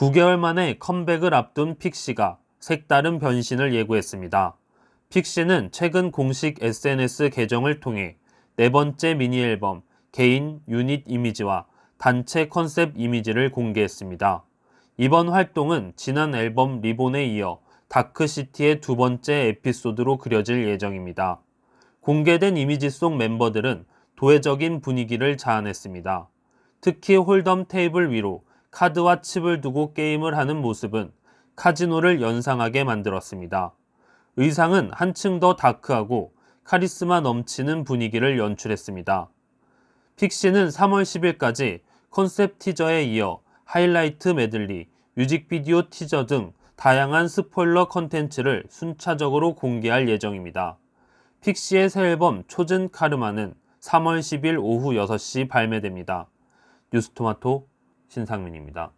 9개월 만에 컴백을 앞둔 픽시가 색다른 변신을 예고했습니다. 픽시는 최근 공식 SNS 계정을 통해 네 번째 미니 앨범 개인 유닛 이미지와 단체 컨셉 이미지를 공개했습니다. 이번 활동은 지난 앨범 리본에 이어 다크시티의 두 번째 에피소드로 그려질 예정입니다. 공개된 이미지 속 멤버들은 도회적인 분위기를 자아냈습니다. 특히 홀덤 테이블 위로 카드와 칩을 두고 게임을 하는 모습은 카지노를 연상하게 만들었습니다. 의상은 한층 더 다크하고 카리스마 넘치는 분위기를 연출했습니다. 픽시는 3월 10일까지 컨셉 티저에 이어 하이라이트 메들리, 뮤직비디오 티저 등 다양한 스포일러 컨텐츠를 순차적으로 공개할 예정입니다. 픽시의 새 앨범 초즌 카르마는 3월 10일 오후 6시 발매됩니다. 뉴스토마토 신상민입니다.